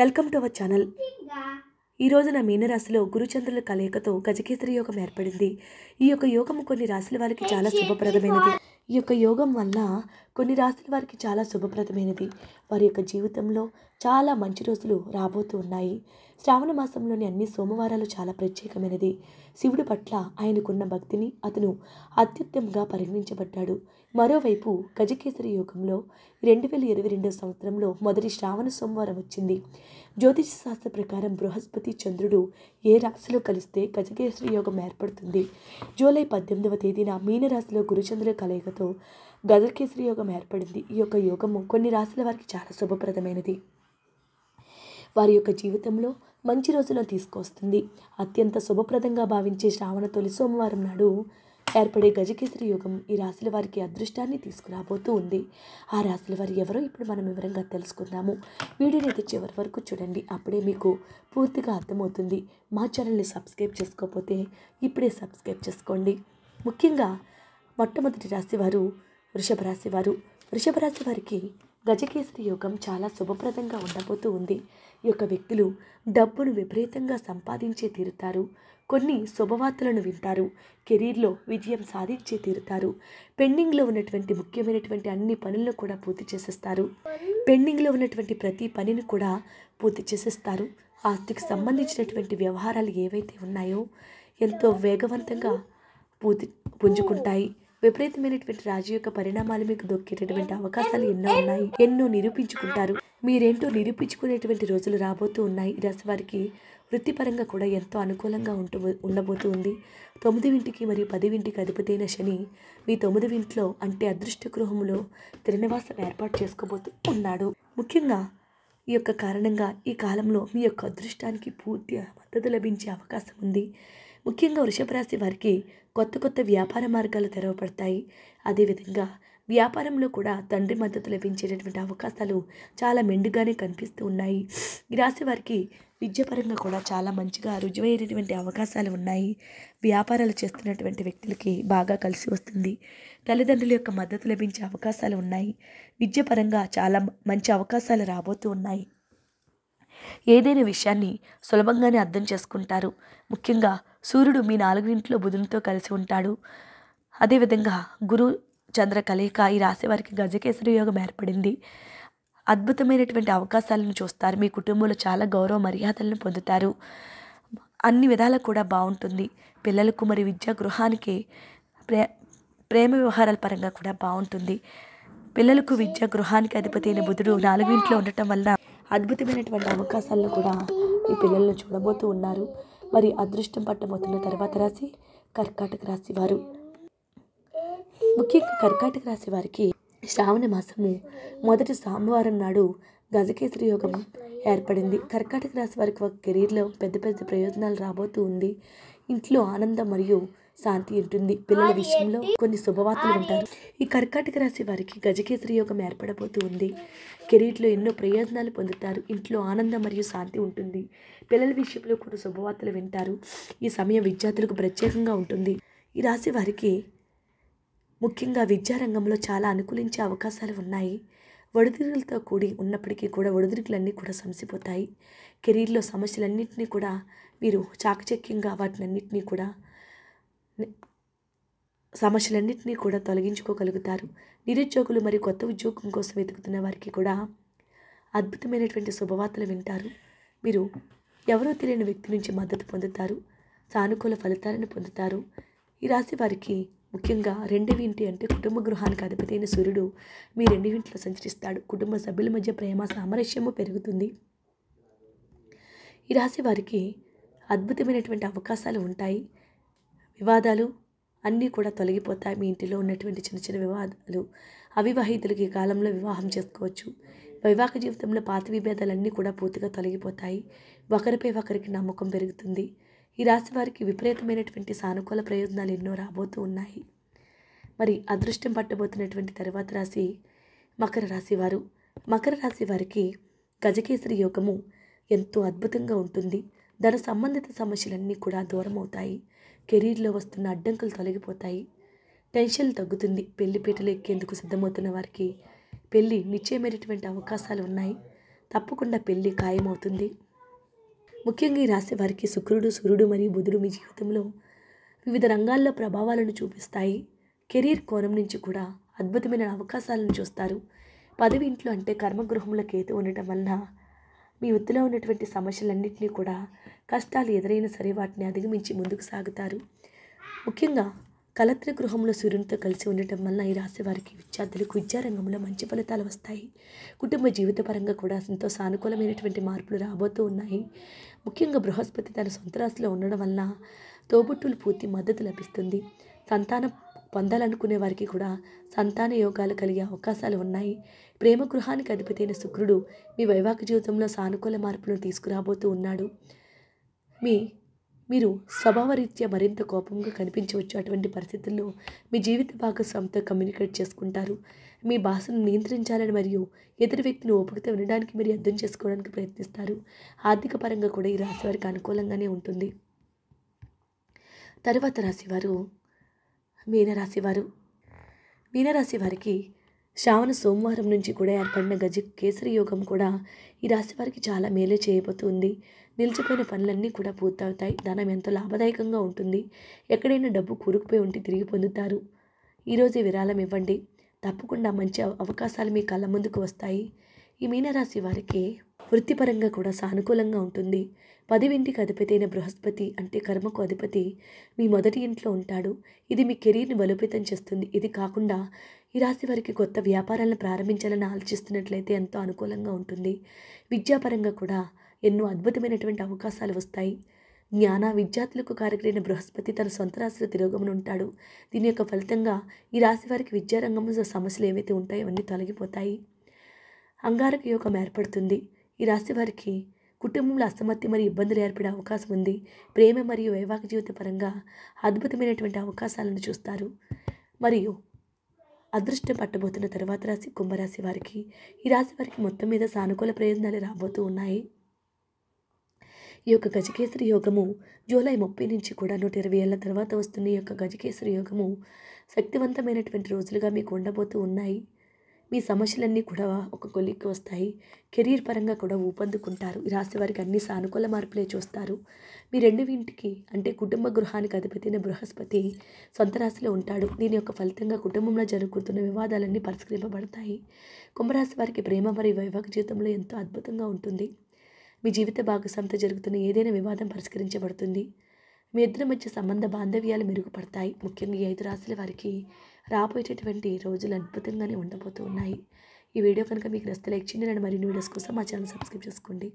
welcome to our channel ఈ రోజున మీనరాశిలో గురుచంద్రుల కలయికతో గజకేసరి యోగం ఏర్పడింది ఈ యొక్క యోగం కొన్ని రాశుల వారికి చాలా శుభప్రదమైనది ఈ యొక్క యోగం వల్ల కొన్ని రాసిన వారికి చాలా శుభప్రదమైనది వారి యొక్క జీవితంలో చాలా మంచి రోజులు రాబోతూ ఉన్నాయి శ్రావణ మాసంలోని అన్ని సోమవారాలు చాలా ప్రత్యేకమైనది శివుడి పట్ల ఆయనకున్న భక్తిని అతను అత్యుత్తంగా పరిగణించబడ్డాడు మరోవైపు గజకేసరి యోగంలో రెండు వేల ఇరవై రెండో సంవత్సరంలో మొదటి శ్రావణ సోమవారం వచ్చింది జ్యోతిష శాస్త్ర ప్రకారం బృహస్పతి చంద్రుడు ఏ రాశిలో కలిస్తే గజకేసరి యోగం ఏర్పడుతుంది జూలై పద్దెనిమిదవ తేదీన మీనరాశిలో గురుచంద్రుల కలయికతో గజకేసరి యోగం ఏర్పడింది ఈ యొక్క యోగము కొన్ని రాశుల వారికి చాలా శుభప్రదమైనది వారి యొక్క జీవితంలో మంచి రోజులను తీసుకొస్తుంది అత్యంత శుభప్రదంగా భావించే శ్రావణ తొలి సోమవారం నాడు ఏర్పడే గజకేసరి యోగం ఈ రాశుల వారికి అదృష్టాన్ని తీసుకురాబోతూ ఉంది ఆ రాశుల వారు ఎవరో ఇప్పుడు మనం వివరంగా తెలుసుకుందాము వీడియోని అయితే చివరి వరకు చూడండి అప్పుడే మీకు పూర్తిగా అర్థమవుతుంది మా ఛానల్ని సబ్స్క్రైబ్ చేసుకోకపోతే ఇప్పుడే సబ్స్క్రైబ్ చేసుకోండి ముఖ్యంగా మొట్టమొదటి రాశి వారు వృషభరాశి వారు వృషభరాశి వారికి గజకేసరి యోగం చాలా శుభప్రదంగా ఉండబోతూ ఉంది ఈ యొక్క వ్యక్తులు డబ్బును విపరీతంగా సంపాదించే తీరుతారు కొన్ని శుభవార్తలను వింటారు కెరీర్లో విజయం సాధించే తీరుతారు పెండింగ్లో ఉన్నటువంటి ముఖ్యమైనటువంటి అన్ని పనులను కూడా పూర్తి చేసేస్తారు పెండింగ్లో ఉన్నటువంటి ప్రతి పనిని కూడా పూర్తి చేసేస్తారు ఆస్తికి సంబంధించినటువంటి వ్యవహారాలు ఏవైతే ఉన్నాయో ఎంతో వేగవంతంగా పూర్తి పుంజుకుంటాయి విపరీతమైనటువంటి రాజు యొక్క పరిణామాలు మీకు దొక్కేటటువంటి అవకాశాలు ఎన్నో ఉన్నాయి ఎన్నో నిరూపించుకుంటారు మీరేంటో నిరూపించుకునేటువంటి రోజులు రాబోతూ ఉన్నాయి రాశి వారికి వృత్తిపరంగా కూడా ఎంతో అనుకూలంగా ఉంది తొమ్మిది ఇంటికి మరియు పదివింటికి అయిన శని మీ ఇంట్లో అంటే అదృష్ట గృహంలో తిరణవాసం ఏర్పాటు చేసుకోబోతూ ఉన్నాడు ముఖ్యంగా ఈ యొక్క కారణంగా ఈ కాలంలో మీ యొక్క అదృష్టానికి పూర్తి మద్దతు లభించే అవకాశం ఉంది ముఖ్యంగా రాశి వారికి కొత్త కొత్త వ్యాపార మార్గాలు తెరవబడతాయి అదేవిధంగా వ్యాపారంలో కూడా తండ్రి మద్దతు లభించేటటువంటి అవకాశాలు చాలా మెండుగానే కనిపిస్తూ ఉన్నాయి ఈ రాశి వారికి విద్యాపరంగా కూడా చాలా మంచిగా రుజువయ్యేటటువంటి అవకాశాలు ఉన్నాయి వ్యాపారాలు చేస్తున్నటువంటి వ్యక్తులకి బాగా కలిసి వస్తుంది తల్లిదండ్రుల యొక్క మద్దతు లభించే అవకాశాలు ఉన్నాయి విద్యాపరంగా చాలా మంచి అవకాశాలు రాబోతూ ఉన్నాయి ఏదైనా విషయాన్ని సులభంగానే అర్థం చేసుకుంటారు ముఖ్యంగా సూర్యుడు మీ నాలుగింట్లో బుధునితో కలిసి ఉంటాడు అదేవిధంగా గురు చంద్ర కలయిక ఈ రాశి వారికి గజకేసరి యోగం ఏర్పడింది అద్భుతమైనటువంటి అవకాశాలను చూస్తారు మీ కుటుంబంలో చాలా గౌరవ మర్యాదలను పొందుతారు అన్ని విధాలు కూడా బాగుంటుంది పిల్లలకు మరి విద్యా గృహానికి ప్రే ప్రేమ వ్యవహారాల పరంగా కూడా బాగుంటుంది పిల్లలకు విద్యా గృహానికి అధిపతి అయిన బుధుడు నాలుగింట్లో ఉండటం వల్ల అద్భుతమైనటువంటి అవకాశాలను కూడా ఈ పిల్లలను చూడబోతూ ఉన్నారు మరి అదృష్టం పట్టబోతున్న తర్వాత రాశి కర్కాటక రాశి వారు ముఖ్యంగా కర్కాటక రాశి వారికి శ్రావణ మాసము మొదటి సోమవారం నాడు గజకేసరి యోగం ఏర్పడింది కర్కాటక రాశి వారికి ఒక కెరీర్లో పెద్ద పెద్ద ప్రయోజనాలు రాబోతూ ఉంది ఇంట్లో ఆనందం మరియు శాంతి ఉంటుంది పిల్లల విషయంలో కొన్ని శుభవార్తలు ఉంటారు ఈ కర్కాటక రాశి వారికి గజకేసరి యోగం ఏర్పడబోతూ ఉంది కెరీర్లో ఎన్నో ప్రయోజనాలు పొందుతారు ఇంట్లో ఆనందం మరియు శాంతి ఉంటుంది పిల్లల విషయంలో కూడా శుభవార్తలు వింటారు ఈ సమయం విద్యార్థులకు ప్రత్యేకంగా ఉంటుంది ఈ రాశి వారికి ముఖ్యంగా విద్యారంగంలో చాలా అనుకూలించే అవకాశాలు ఉన్నాయి ఒడిదుడుకులతో కూడి ఉన్నప్పటికీ కూడా ఒడిదుడుకులన్నీ కూడా సమసిపోతాయి కెరీర్లో సమస్యలన్నింటినీ కూడా మీరు చాకచక్యంగా వాటినన్నింటినీ కూడా సమస్యలన్నింటినీ కూడా తొలగించుకోగలుగుతారు నిరుద్యోగులు మరి కొత్త ఉద్యోగం కోసం వెతుకుతున్న వారికి కూడా అద్భుతమైనటువంటి శుభవార్తలు వింటారు మీరు ఎవరో తెలియని వ్యక్తి నుంచి మద్దతు పొందుతారు సానుకూల ఫలితాలను పొందుతారు ఈ రాశి వారికి ముఖ్యంగా రెండవ ఇంటి అంటే కుటుంబ గృహానికి అధిపతి అయిన సూర్యుడు మీ రెండు ఇంట్లో సంచరిస్తాడు కుటుంబ సభ్యుల మధ్య ప్రేమ సామరస్యము పెరుగుతుంది ఈ రాశి వారికి అద్భుతమైనటువంటి అవకాశాలు ఉంటాయి వివాదాలు అన్నీ కూడా తొలగిపోతాయి మీ ఇంటిలో ఉన్నటువంటి చిన్న చిన్న వివాదాలు అవివాహితులకి కాలంలో వివాహం చేసుకోవచ్చు వైవాహిక జీవితంలో పాత విభేదాలన్నీ కూడా పూర్తిగా తొలగిపోతాయి ఒకరిపై ఒకరికి నమ్మకం పెరుగుతుంది ఈ రాశి వారికి విపరీతమైనటువంటి సానుకూల ప్రయోజనాలు ఎన్నో రాబోతూ ఉన్నాయి మరి అదృష్టం పట్టబోతున్నటువంటి తర్వాత రాశి మకర రాశి వారు మకర రాశి వారికి గజకేసరి యోగము ఎంతో అద్భుతంగా ఉంటుంది దాని సంబంధిత సమస్యలన్నీ కూడా దూరం అవుతాయి కెరీర్లో వస్తున్న అడ్డంకులు తొలగిపోతాయి టెన్షన్ తగ్గుతుంది పెళ్లి పీటలు ఎక్కేందుకు సిద్ధమవుతున్న వారికి పెళ్ళి నిశ్చయమైనటువంటి అవకాశాలు ఉన్నాయి తప్పకుండా పెళ్ళి ఖాయమవుతుంది ముఖ్యంగా ఈ రాసే వారికి శుక్రుడు సూర్యుడు మరియు బుధుడు మీ జీవితంలో వివిధ రంగాల్లో ప్రభావాలను చూపిస్తాయి కెరీర్ కోణం నుంచి కూడా అద్భుతమైన అవకాశాలను చూస్తారు పదవి ఇంట్లో అంటే కర్మగృహంలో కేతు ఉండటం వలన మీ వృత్తిలో ఉన్నటువంటి సమస్యలన్నింటినీ కూడా కష్టాలు ఎదురైనా సరే వాటిని అధిగమించి ముందుకు సాగుతారు ముఖ్యంగా కలత్ర గృహంలో సూర్యునితో కలిసి ఉండటం వల్ల ఈ రాశి వారికి విద్యార్థులకు విద్యారంగంలో మంచి ఫలితాలు వస్తాయి కుటుంబ జీవిత పరంగా కూడా ఎంతో సానుకూలమైనటువంటి మార్పులు రాబోతూ ఉన్నాయి ముఖ్యంగా బృహస్పతి తన సొంత రాశిలో ఉండడం వలన తోబుట్టులు పూర్తి మద్దతు లభిస్తుంది సంతానం పొందాలనుకునే వారికి కూడా సంతాన యోగాలు కలిగే అవకాశాలు ఉన్నాయి ప్రేమ గృహానికి అధిపతైన శుక్రుడు మీ వైవాహిక జీవితంలో సానుకూల మార్పులను తీసుకురాబోతూ ఉన్నాడు మీ మీరు స్వభావరీత్యా మరింత కోపంగా కనిపించవచ్చు అటువంటి పరిస్థితుల్లో మీ జీవిత భాగస్వామితో కమ్యూనికేట్ చేసుకుంటారు మీ భాషను నియంత్రించాలని మరియు ఎదురు వ్యక్తిని ఓపికతో వినడానికి మీరు అర్థం చేసుకోవడానికి ప్రయత్నిస్తారు ఆర్థిక పరంగా కూడా ఈ రాశి వారికి అనుకూలంగానే ఉంటుంది తర్వాత రాశివారు మీనరాశివారు మీనరాశి వారికి శ్రావణ సోమవారం నుంచి కూడా ఏర్పడిన గజ కేసరి యోగం కూడా ఈ రాశి వారికి చాలా మేలే చేయబోతుంది నిలిచిపోయిన పనులన్నీ కూడా పూర్తవుతాయి ధనం ఎంతో లాభదాయకంగా ఉంటుంది ఎక్కడైనా డబ్బు కూరుకుపోయి ఉంటే తిరిగి పొందుతారు ఈరోజే విరాళం ఇవ్వండి తప్పకుండా మంచి అవకాశాలు మీ కళ్ళ ముందుకు వస్తాయి ఈ మీనరాశి వారికి వృత్తిపరంగా కూడా సానుకూలంగా ఉంటుంది పదివింటికి అధిపతి అయిన బృహస్పతి అంటే కర్మకు అధిపతి మీ మొదటి ఇంట్లో ఉంటాడు ఇది మీ కెరీర్ని బలోపేతం చేస్తుంది ఇది కాకుండా ఈ రాశి వారికి కొత్త వ్యాపారాలను ప్రారంభించాలని ఆలోచిస్తున్నట్లయితే ఎంతో అనుకూలంగా ఉంటుంది విద్యాపరంగా కూడా ఎన్నో అద్భుతమైనటువంటి అవకాశాలు వస్తాయి జ్ఞాన విద్యార్థులకు కారకుడైన బృహస్పతి తన సొంత రాశిలో తిరోగమని ఉంటాడు దీని యొక్క ఫలితంగా ఈ రాశి వారికి విద్యారంగంలో సమస్యలు ఏవైతే ఉంటాయో అవన్నీ తొలగిపోతాయి అంగారక యోగం ఏర్పడుతుంది ఈ రాశి వారికి కుటుంబంలో అసమర్థి మరియు ఇబ్బందులు ఏర్పడే అవకాశం ఉంది ప్రేమ మరియు వైవాహిక జీవిత పరంగా అద్భుతమైనటువంటి అవకాశాలను చూస్తారు మరియు అదృష్టం పట్టబోతున్న తర్వాత రాశి కుంభరాశి వారికి ఈ రాశి వారికి మొత్తం మీద సానుకూల ప్రయోజనాలు రాబోతూ ఉన్నాయి ఈ యొక్క గజకేసరి యోగము జూలై ముప్పై నుంచి కూడా నూట ఇరవై ఏళ్ళ తర్వాత వస్తున్న ఈ యొక్క గజకేసరి యోగము శక్తివంతమైనటువంటి రోజులుగా మీకు ఉండబోతూ ఉన్నాయి మీ సమస్యలన్నీ కూడా ఒక కొలిక్కి వస్తాయి కెరీర్ పరంగా కూడా ఊపందుకుంటారు ఈ రాశి వారికి అన్ని సానుకూల మార్పులే చూస్తారు మీ రెండు ఇంటికి అంటే కుటుంబ గృహానికి అధిపతిన బృహస్పతి సొంత రాశిలో ఉంటాడు దీని యొక్క ఫలితంగా కుటుంబంలో జరుగుతున్న వివాదాలన్నీ పరిష్కరింపబడతాయి కుంభరాశి వారికి ప్రేమ మరియు వైవాహిక జీవితంలో ఎంతో అద్భుతంగా ఉంటుంది మీ జీవిత భాగస్వామితో జరుగుతున్న ఏదైనా వివాదం పరిష్కరించబడుతుంది మీ ఇద్దరి మధ్య సంబంధ బాంధవ్యాలు మెరుగుపడతాయి ముఖ్యంగా ఈ ఐదు రాశుల వారికి రాబోయేటటువంటి రోజులు అద్భుతంగానే ఉండబోతూ ఉన్నాయి ఈ వీడియో కనుక మీకు నచ్చితే లైక్ చేయండి నేను మరిన్ని వీడియోస్ కోసం మా ఛానల్ సబ్స్క్రైబ్ చేసుకోండి